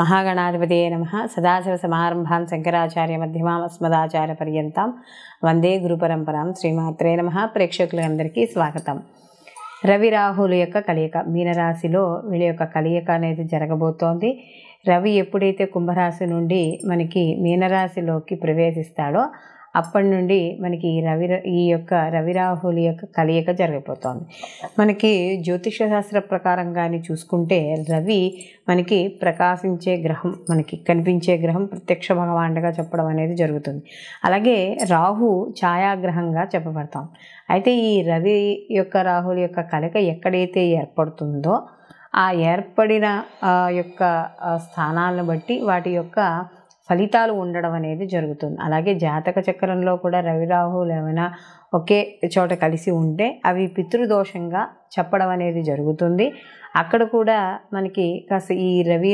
మహాగణాధిపతియే నమ సమారంభాం శంకరాచార్య మధ్యమాం అస్మదాచార్య పర్యంతం వందే గురు పరంపరాం శ్రీమాత్రే నమ ప్రేక్షకులందరికీ స్వాగతం రవి రాహుల యొక్క కలియక మీనరాశిలో వీళ్ళ యొక్క కలియక అనేది జరగబోతోంది రవి ఎప్పుడైతే కుంభరాశి నుండి మనకి మీనరాశిలోకి ప్రవేశిస్తాడో అప్పటి నుండి మనకి ఈ రవి ఈ యొక్క రవిరాహుల యొక్క కలయిక జరిగిపోతుంది మనకి జ్యోతిష శాస్త్ర ప్రకారం కానీ చూసుకుంటే రవి మనకి ప్రకాశించే గ్రహం మనకి కనిపించే గ్రహం ప్రత్యక్ష భగవానుడిగా చెప్పడం అనేది జరుగుతుంది అలాగే రాహు ఛాయాగ్రహంగా చెప్పబడతాం అయితే ఈ రవి యొక్క రాహుల యొక్క కలయిక ఎక్కడైతే ఏర్పడుతుందో ఆ ఏర్పడిన యొక్క స్థానాలను బట్టి వాటి యొక్క ఫలితాలు ఉండడం అనేది జరుగుతుంది అలాగే జాతక చక్రంలో కూడా రవి ఏమైనా ఒకే చోట కలిసి ఉంటే అవి పితృదోషంగా చెప్పడం అనేది జరుగుతుంది అక్కడ కూడా మనకి కాస్త ఈ రవి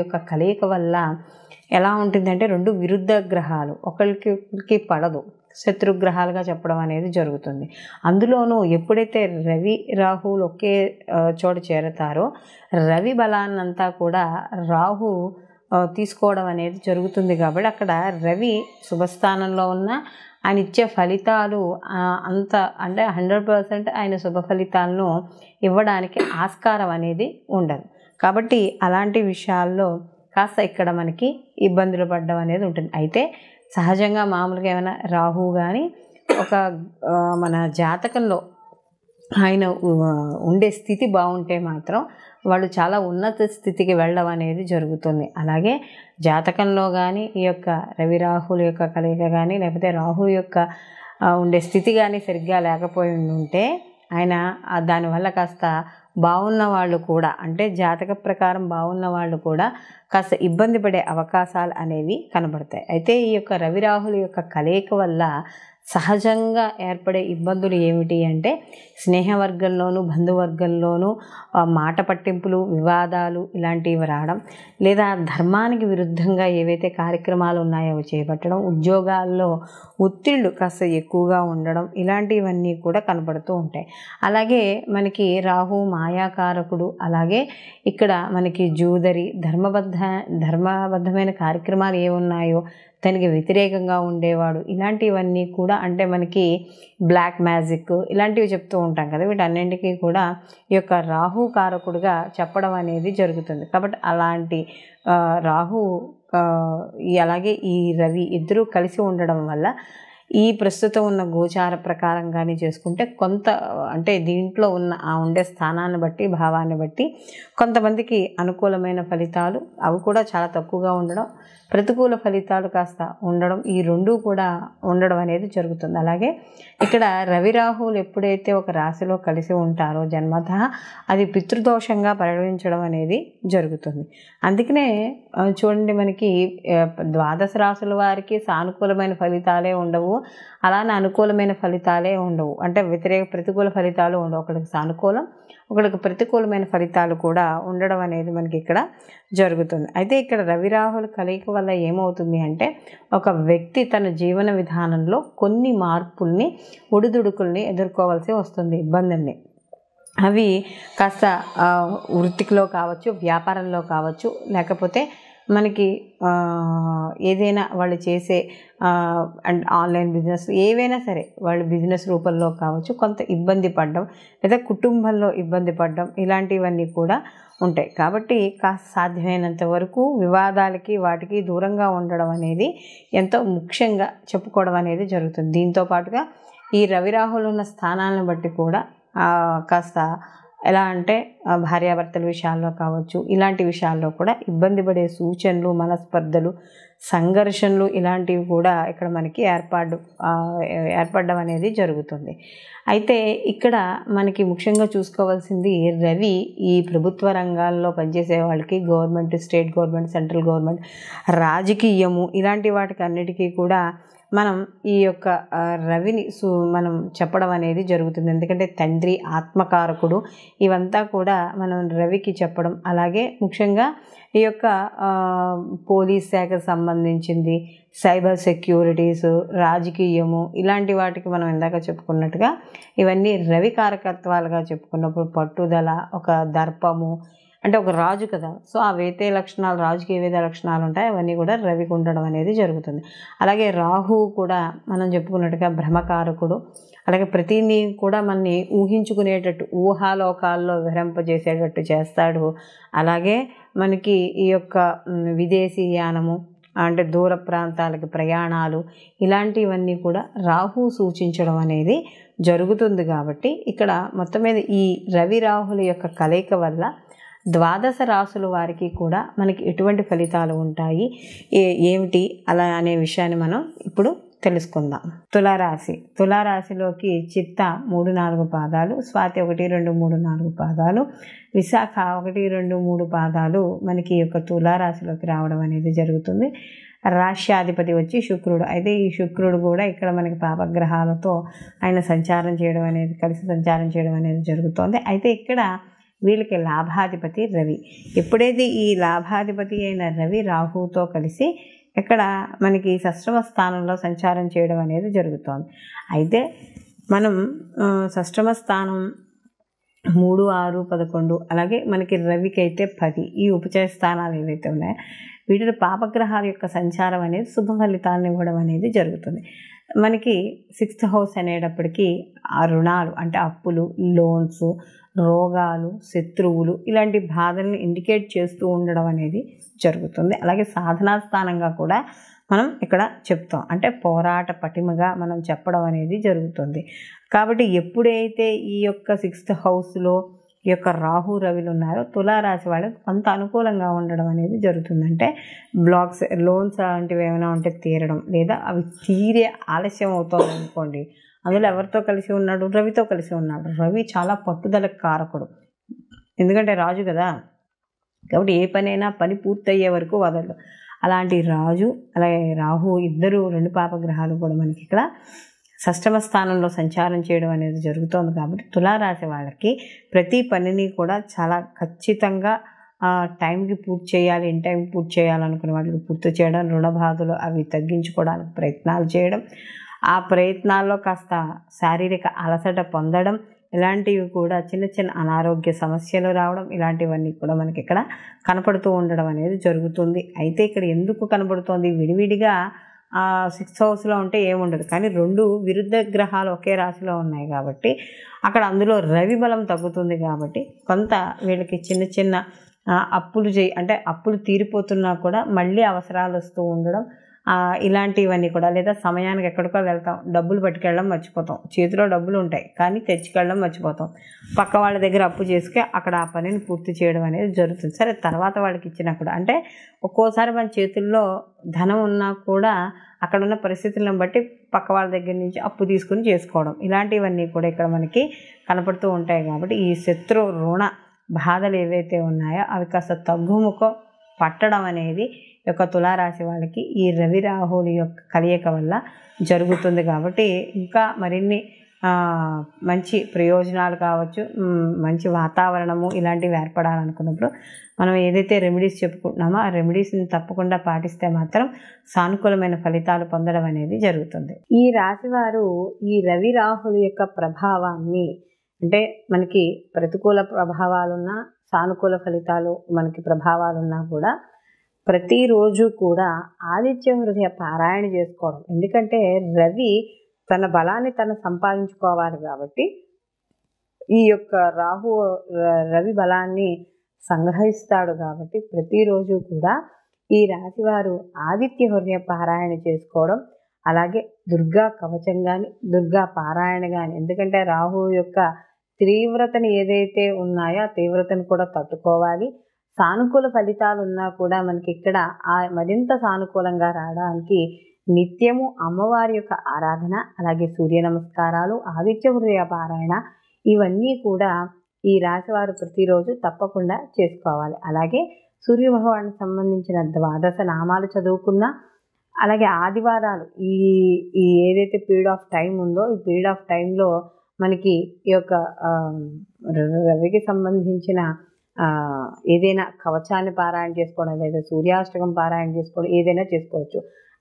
యొక్క కలయిక వల్ల ఎలా ఉంటుందంటే రెండు విరుద్ధ గ్రహాలు ఒకరికి పడదు శత్రుగ్రహాలుగా చెప్పడం అనేది జరుగుతుంది అందులోనూ ఎప్పుడైతే రవి రాహులు ఒకే చోట చేరతారో రవి బలాన్నంతా కూడా రాహు తీసుకోవడం అనేది జరుగుతుంది కాబట్టి అక్కడ రవి శుభస్థానంలో ఉన్న ఆయన ఇచ్చే ఫలితాలు అంత అంటే హండ్రెడ్ పర్సెంట్ ఆయన శుభ ఫలితాలను ఇవ్వడానికి ఆస్కారం అనేది ఉండదు కాబట్టి అలాంటి విషయాల్లో కాస్త ఇక్కడ మనకి ఇబ్బందులు పడడం అనేది ఉంటుంది అయితే సహజంగా మామూలుగా ఏమైనా రాహు కానీ ఒక మన జాతకంలో ఆయన ఉండే స్థితి బాగుంటే మాత్రం వాళ్ళు చాలా ఉన్నత స్థితికి వెళ్ళడం అనేది జరుగుతుంది అలాగే జాతకంలో కానీ ఈ యొక్క రవి రాహుల యొక్క కలయిక కానీ లేకపోతే రాహు యొక్క ఉండే స్థితి కానీ సరిగ్గా లేకపోయి ఉంటే ఆయన దానివల్ల కాస్త బాగున్న వాళ్ళు కూడా అంటే జాతక ప్రకారం బాగున్న వాళ్ళు కూడా కాస్త ఇబ్బంది పడే అవకాశాలు అనేవి కనబడతాయి అయితే ఈ యొక్క రవిరాహుల యొక్క కలయిక వల్ల సహజంగా ఏర్పడే ఇబ్బందులు ఏమిటి అంటే స్నేహవర్గంలోనూ బంధువర్గంలోనూ మాట పట్టింపులు వివాదాలు ఇలాంటివి రావడం లేదా ధర్మానికి విరుద్ధంగా ఏవైతే కార్యక్రమాలు ఉన్నాయో అవి చేపట్టడం ఉద్యోగాల్లో ఒత్తిళ్ళు కాస్త ఎక్కువగా ఉండడం ఇలాంటివన్నీ కూడా కనబడుతూ ఉంటాయి అలాగే మనకి రాహు మాయాకారకుడు అలాగే ఇక్కడ మనకి జూదరి ధర్మబద్ధ ధర్మబద్ధమైన కార్యక్రమాలు ఏమున్నాయో దానికి వ్యతిరేకంగా ఉండేవాడు ఇలాంటివన్నీ కూడా అంటే మనకి బ్లాక్ మ్యాజిక్ ఇలాంటివి చెప్తూ ఉంటాం కదా వీటన్నింటికీ కూడా ఈ యొక్క రాహు కారకుడుగా చెప్పడం అనేది జరుగుతుంది కాబట్టి అలాంటి రాహు అలాగే ఈ రవి ఇద్దరూ కలిసి ఉండడం వల్ల ఈ ప్రస్తుతం ఉన్న గోచార ప్రకారంగానే చేసుకుంటే కొంత అంటే దీంట్లో ఉన్న ఆ ఉండే స్థానాన్ని బట్టి భావాన్ని బట్టి కొంతమందికి అనుకూలమైన ఫలితాలు అవి కూడా చాలా తక్కువగా ఉండడం ప్రతికూల ఫలితాలు కాస్త ఉండడం ఈ రెండూ కూడా ఉండడం అనేది జరుగుతుంది అలాగే ఇక్కడ రవిరాహువులు ఎప్పుడైతే ఒక రాశిలో కలిసి ఉంటారో జన్మత అది పితృదోషంగా పరిగణించడం అనేది జరుగుతుంది అందుకనే చూడండి మనకి ద్వాదశ రాశుల వారికి సానుకూలమైన ఫలితాలే ఉండవు అలానే అనుకూలమైన ఫలితాలే ఉండవు అంటే వ్యతిరేక ప్రతికూల ఫలితాలు ఉండవు ఒకరికి సానుకూలం ఒకరికి ప్రతికూలమైన ఫలితాలు కూడా ఉండడం అనేది మనకి ఇక్కడ జరుగుతుంది అయితే ఇక్కడ రవి రాహుల కలయిక వల్ల ఏమవుతుంది అంటే ఒక వ్యక్తి తన జీవన విధానంలో కొన్ని మార్పుల్ని ఒడిదుడుకుల్ని ఎదుర్కోవాల్సి వస్తుంది ఇబ్బందుల్ని అవి కాస్త వృత్తికిలో కావచ్చు వ్యాపారంలో కావచ్చు లేకపోతే మనకి ఏదైనా వాళ్ళు చేసే అండ్ ఆన్లైన్ బిజినెస్ ఏవైనా సరే వాళ్ళు బిజినెస్ రూపంలో కావచ్చు కొంత ఇబ్బంది పడడం లేదా కుటుంబంలో ఇబ్బంది పడడం ఇలాంటివన్నీ కూడా ఉంటాయి కాబట్టి కాస్త సాధ్యమైనంత వరకు వివాదాలకి వాటికి దూరంగా ఉండడం అనేది ఎంతో ముఖ్యంగా చెప్పుకోవడం అనేది జరుగుతుంది దీంతో పాటుగా ఈ రవిరాహులు ఉన్న స్థానాలను బట్టి కూడా కాస్త ఎలా అంటే భార్యాభర్తల విషయాల్లో కావచ్చు ఇలాంటి విషయాల్లో కూడా ఇబ్బంది పడే సూచనలు మనస్పర్ధలు సంఘర్షణలు ఇలాంటివి కూడా ఇక్కడ మనకి ఏర్పాటు ఏర్పడడం అనేది జరుగుతుంది అయితే ఇక్కడ మనకి ముఖ్యంగా చూసుకోవాల్సింది రవి ఈ ప్రభుత్వ రంగాల్లో పనిచేసే వాళ్ళకి government state government central government రాజకీయము ఇలాంటి వాటికి అన్నిటికీ కూడా మనం ఈ యొక్క రవిని సు మనం చెప్పడం అనేది జరుగుతుంది ఎందుకంటే తండ్రి ఆత్మకారకుడు ఇవంతా కూడా మనం రవికి చెప్పడం అలాగే ముఖ్యంగా ఈ యొక్క పోలీస్ శాఖకు సంబంధించింది సైబర్ సెక్యూరిటీస్ రాజకీయము ఇలాంటి వాటికి మనం ఇందాక చెప్పుకున్నట్టుగా ఇవన్నీ రవి కారకత్వాలుగా చెప్పుకున్నప్పుడు పట్టుదల ఒక దర్పము అంటే ఒక రాజు కదా సో ఆ వేతే లక్షణాలు రాజుకి ఏవేదే లక్షణాలు ఉంటాయి అవన్నీ కూడా రవికి ఉండడం అనేది జరుగుతుంది అలాగే రాహు కూడా మనం చెప్పుకున్నట్టుగా భ్రమకారకుడు అలాగే ప్రతిని కూడా మనని ఊహించుకునేటట్టు ఊహాలోకాల్లో విహరింపజేసేటట్టు చేస్తాడు అలాగే మనకి ఈ యొక్క విదేశీ యానము అంటే దూర ప్రాంతాలకి ప్రయాణాలు ఇలాంటివన్నీ కూడా రాహు సూచించడం అనేది జరుగుతుంది కాబట్టి ఇక్కడ మొత్తం మీద ఈ రవి రాహుల యొక్క కలయిక వల్ల ద్వాదశ రాసుల వారికి కూడా మనకి ఎటువంటి ఫలితాలు ఉంటాయి ఏ ఏమిటి అలా అనే విషయాన్ని మనం ఇప్పుడు తెలుసుకుందాం తులారాశి తులారాశిలోకి చిత్త మూడు నాలుగు పాదాలు స్వాతి ఒకటి రెండు మూడు నాలుగు పాదాలు విశాఖ ఒకటి రెండు మూడు పాదాలు మనకి యొక్క తులారాశిలోకి రావడం అనేది జరుగుతుంది రాష్ట్రాధిపతి వచ్చి శుక్రుడు అయితే ఈ శుక్రుడు కూడా ఇక్కడ మనకి పాపగ్రహాలతో ఆయన సంచారం చేయడం అనేది కలిసి సంచారం చేయడం అనేది జరుగుతోంది అయితే ఇక్కడ వీళ్ళకి లాభాధిపతి రవి ఎప్పుడైతే ఈ లాభాధిపతి అయిన రవి రాహుతో కలిసి ఇక్కడ మనకి సశ్రవ స్థానంలో సంచారం చేయడం అనేది జరుగుతోంది అయితే మనం సష్టమ స్థానం మూడు ఆరు పదకొండు అలాగే మనకి రవికి అయితే పది ఈ ఉపచయ స్థానాలు ఏవైతే ఉన్నాయో వీటిలో పాపగ్రహాల యొక్క సంచారం అనేది శుభ ఫలితాలను ఇవ్వడం అనేది జరుగుతుంది మనకి సిక్స్త్ హౌస్ అనేటప్పటికీ ఆ రుణాలు అంటే అప్పులు లోన్స్ రోగాలు శత్రువులు ఇలాంటి బాధలను ఇండికేట్ చేస్తూ ఉండడం అనేది జరుగుతుంది అలాగే సాధనా స్థానంగా కూడా మనం ఇక్కడ చెప్తాం అంటే పోరాట పటిమగా మనం చెప్పడం అనేది జరుగుతుంది కాబట్టి ఎప్పుడైతే ఈ యొక్క సిక్స్త్ హౌస్లో ఈ యొక్క రాహు రవిలు ఉన్నారో తులారాశి వాళ్ళకి కొంత అనుకూలంగా ఉండడం అనేది జరుగుతుందంటే బ్లాక్స్ లోన్స్ అలాంటివి ఏమైనా ఉంటే తీరడం లేదా అవి తీరే ఆలస్యం అవుతుంది అనుకోండి అందులో ఎవరితో కలిసి ఉన్నాడు రవితో కలిసి ఉన్నాడు రవి చాలా పట్టుదలకు కారకుడు ఎందుకంటే రాజు కదా కాబట్టి ఏ పనైనా పని పూర్తయ్యే వరకు వదలడు అలాంటి రాజు అలాగే రాహు ఇద్దరు రెండు పాపగ్రహాలు కూడా మనకి ఇక్కడ సష్టమ స్థానంలో సంచారం చేయడం అనేది జరుగుతోంది కాబట్టి తులారాశి వాళ్ళకి ప్రతి పనిని కూడా చాలా ఖచ్చితంగా టైంకి పూర్తి చేయాలి ఇన్ టైంకి పూర్తి చేయాలనుకునే వాళ్ళకి పూర్తి చేయడం రుణ బాధలు అవి తగ్గించుకోవడానికి ప్రయత్నాలు చేయడం ఆ ప్రయత్నాల్లో కాస్త శారీరక అలసట పొందడం ఇలాంటివి కూడా చిన్న చిన్న అనారోగ్య సమస్యలు రావడం ఇలాంటివన్నీ కూడా మనకి ఇక్కడ కనపడుతూ ఉండడం అనేది జరుగుతుంది అయితే ఇక్కడ ఎందుకు కనపడుతోంది విడివిడిగా సిక్స్త్ హౌస్లో ఉంటే ఏముండదు కానీ రెండు విరుద్ధ గ్రహాలు ఒకే రాశిలో ఉన్నాయి కాబట్టి అక్కడ అందులో రవి బలం తగ్గుతుంది కాబట్టి కొంత వీళ్ళకి చిన్న చిన్న అప్పులు చేయి అంటే అప్పులు తీరిపోతున్నా కూడా మళ్ళీ అవసరాలు వస్తూ ఉండడం ఇలాంటివన్నీ కూడా లేదా సమయానికి ఎక్కడికో వెళ్తాం డబ్బులు పట్టుకెళ్ళడం మర్చిపోతాం చేతిలో డబ్బులు ఉంటాయి కానీ తెచ్చుకెళ్ళడం మర్చిపోతాం పక్క వాళ్ళ దగ్గర అప్పు చేసుకే అక్కడ ఆ పనిని పూర్తి చేయడం అనేది జరుగుతుంది సరే తర్వాత వాళ్ళకి ఇచ్చినప్పుడు అంటే ఒక్కోసారి మన చేతుల్లో ధనం ఉన్నా కూడా అక్కడ ఉన్న పరిస్థితులను బట్టి పక్క వాళ్ళ దగ్గర నుంచి అప్పు తీసుకుని చేసుకోవడం ఇలాంటివన్నీ కూడా ఇక్కడ మనకి కనపడుతూ ఉంటాయి కాబట్టి ఈ శత్రు రుణ బాధలు ఏవైతే ఉన్నాయో అవి కాస్త తగ్గుముఖం పట్టడం అనేది యొక్క తులారాశి వాళ్ళకి ఈ రవి రాహులు యొక్క కలయిక వల్ల జరుగుతుంది కాబట్టి ఇంకా మరిన్ని మంచి ప్రయోజనాలు కావచ్చు మంచి వాతావరణము ఇలాంటివి ఏర్పడాలనుకున్నప్పుడు మనం ఏదైతే రెమెడీస్ చెప్పుకుంటున్నామో ఆ రెమెడీస్ని తప్పకుండా పాటిస్తే మాత్రం సానుకూలమైన ఫలితాలు పొందడం అనేది జరుగుతుంది ఈ రాశివారు ఈ రవి రాహుల యొక్క ప్రభావాన్ని అంటే మనకి ప్రతికూల ప్రభావాలున్నా సానుకూల ఫలితాలు మనకి ప్రభావాలున్నా కూడా ప్రతిరోజు కూడా ఆదిత్య హృదయ పారాయణ చేసుకోవడం ఎందుకంటే రవి తన బలాన్ని తను సంపాదించుకోవాలి కాబట్టి ఈ యొక్క రాహు రవి బలాన్ని సంగ్రహిస్తాడు కాబట్టి ప్రతిరోజు కూడా ఈ రాశివారు ఆదిత్య హృదయ పారాయణ చేసుకోవడం అలాగే దుర్గా కవచం కానీ దుర్గా పారాయణ కానీ ఎందుకంటే రాహు యొక్క తీవ్రతను ఏదైతే ఉన్నాయో ఆ తీవ్రతను కూడా తట్టుకోవాలి సానుకూల ఫలితాలు ఉన్నా కూడా మనకి ఇక్కడ ఆ మరింత సానుకూలంగా రావడానికి నిత్యము అమ్మవారి యొక్క ఆరాధన అలాగే సూర్య నమస్కారాలు ఆదిత్య హృదయ పారాయణ ఇవన్నీ కూడా ఈ రాశివారు ప్రతిరోజు తప్పకుండా చేసుకోవాలి అలాగే సూర్య భగవానికి సంబంధించిన ద్వాదశ నామాలు చదువుకున్నా అలాగే ఆదివారాలు ఈ ఈ ఏదైతే పీరియడ్ ఆఫ్ టైం ఉందో ఈ పీరియడ్ ఆఫ్ టైంలో మనకి ఈ యొక్క రవికి సంబంధించిన ఏదైనా కవచాన్ని పారాయణ చేసుకోవడం లేదా సూర్యాష్టకం పారాయణ చేసుకోవడం ఏదైనా చేసుకోవచ్చు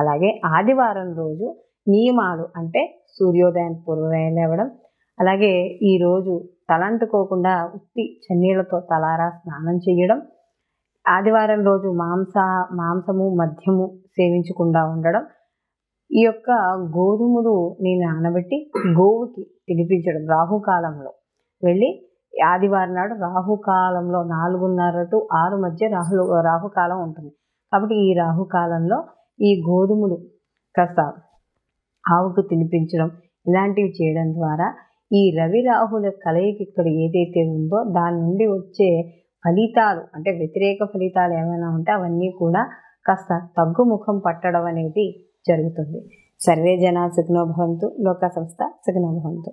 అలాగే ఆదివారం రోజు నియమాలు అంటే సూర్యోదయం పూర్వమే లేవడం అలాగే ఈరోజు తలంటుకోకుండా ఉత్తి చన్నీళ్లతో తలారా స్నానం చేయడం ఆదివారం రోజు మాంస మాంసము మద్యము సేవించకుండా ఉండడం ఈ యొక్క గోధుమలు నేను నానబెట్టి గోవుకి తినిపించడం రాహుకాలంలో వెళ్ళి ఆదివారం నాడు రాహుకాలంలో నాలుగున్నర టు ఆరు మధ్య రాహులు రాహుకాలం ఉంటుంది కాబట్టి ఈ రాహుకాలంలో ఈ గోధుమలు కాస్త ఆవుకు తినిపించడం ఇలాంటివి చేయడం ద్వారా ఈ రవి రాహుల కలయిక ఇక్కడ ఏదైతే ఉందో దాని నుండి వచ్చే ఫలితాలు అంటే వ్యతిరేక ఫలితాలు ఏమైనా ఉంటే అవన్నీ కూడా కాస్త తగ్గుముఖం పట్టడం అనేది జరుగుతుంది సర్వే జనా సుఖనోభవంతు లోక సంస్థ సుఖనోభవంతు